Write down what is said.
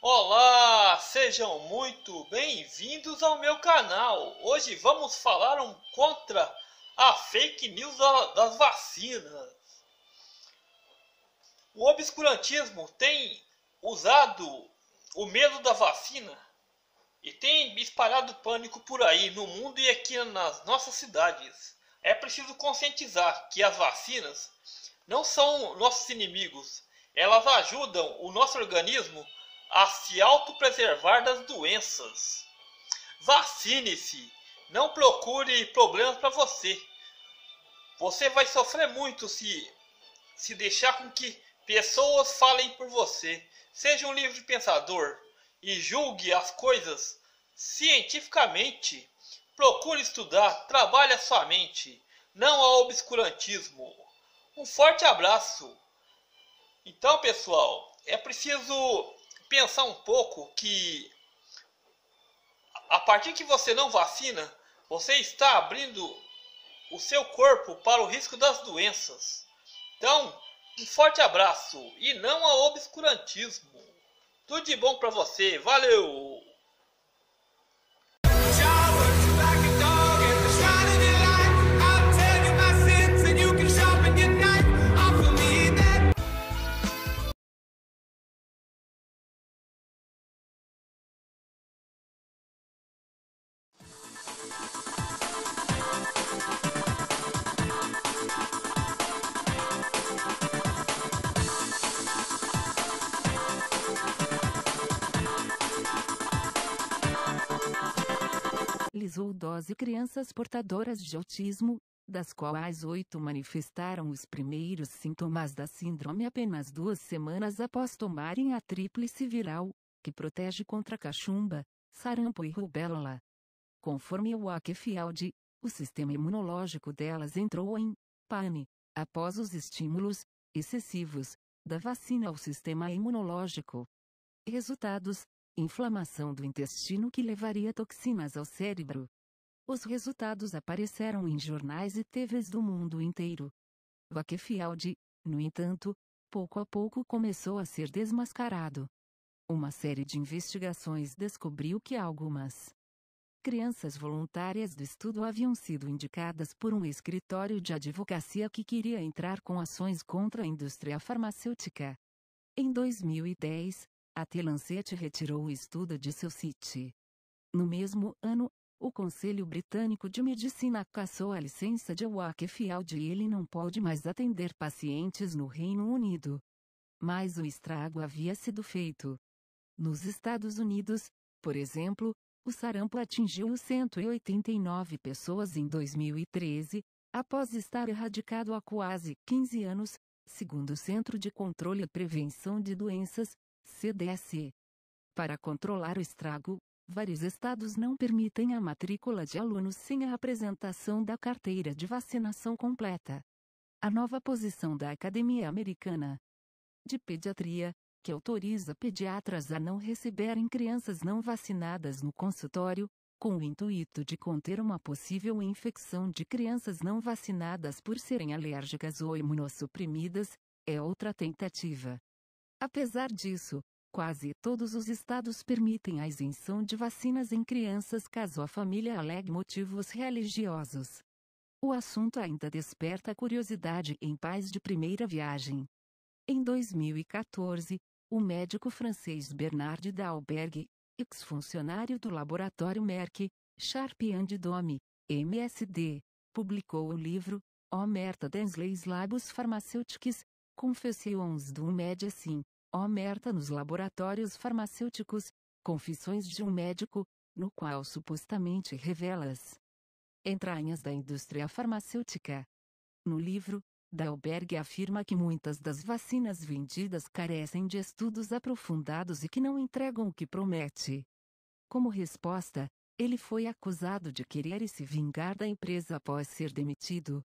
Olá, sejam muito bem-vindos ao meu canal. Hoje vamos falar um contra a fake news das vacinas. O obscurantismo tem usado o medo da vacina e tem espalhado pânico por aí no mundo e aqui nas nossas cidades. É preciso conscientizar que as vacinas não são nossos inimigos. Elas ajudam o nosso organismo a se autopreservar das doenças. Vacine-se, não procure problemas para você. Você vai sofrer muito se se deixar com que pessoas falem por você. Seja um livre pensador e julgue as coisas cientificamente. Procure estudar, trabalhe a sua mente. Não ao obscurantismo. Um forte abraço. Então, pessoal, é preciso pensar um pouco que a partir que você não vacina, você está abrindo o seu corpo para o risco das doenças. Então, um forte abraço e não ao obscurantismo. Tudo de bom para você. Valeu! 6 ou 12 crianças portadoras de autismo, das quais oito manifestaram os primeiros sintomas da síndrome apenas duas semanas após tomarem a tríplice viral, que protege contra cachumba, sarampo e rubéola. Conforme o Akefield, o sistema imunológico delas entrou em pane após os estímulos excessivos da vacina ao sistema imunológico. Resultados: inflamação do intestino que levaria toxinas ao cérebro. Os resultados apareceram em jornais e TVs do mundo inteiro. Wakefield, no entanto, pouco a pouco começou a ser desmascarado. Uma série de investigações descobriu que algumas crianças voluntárias do estudo haviam sido indicadas por um escritório de advocacia que queria entrar com ações contra a indústria farmacêutica. Em 2010, a T. Lancet retirou o estudo de seu site. No mesmo ano, o Conselho Britânico de Medicina cassou a licença de Wakefield e ele não pode mais atender pacientes no Reino Unido. Mas o estrago havia sido feito. Nos Estados Unidos, por exemplo, o sarampo atingiu 189 pessoas em 2013, após estar erradicado há quase 15 anos, segundo o Centro de Controle e Prevenção de Doenças, para controlar o estrago, vários estados não permitem a matrícula de alunos sem a apresentação da carteira de vacinação completa. A nova posição da Academia Americana de Pediatria, que autoriza pediatras a não receberem crianças não vacinadas no consultório, com o intuito de conter uma possível infecção de crianças não vacinadas por serem alérgicas ou imunossuprimidas, é outra tentativa. Apesar disso, quase todos os estados permitem a isenção de vacinas em crianças caso a família alegue motivos religiosos. O assunto ainda desperta curiosidade em pais de primeira viagem. Em 2014, o médico francês Bernard Dalberg, ex-funcionário do laboratório Merck, Sharp and Dome, MSD, publicou o livro O Merta Labs Leis Farmacêuticos, Confessions de um médico assim, merda nos laboratórios farmacêuticos, confissões de um médico, no qual supostamente revelas entranhas da indústria farmacêutica. No livro, Dalberg afirma que muitas das vacinas vendidas carecem de estudos aprofundados e que não entregam o que promete. Como resposta, ele foi acusado de querer se vingar da empresa após ser demitido,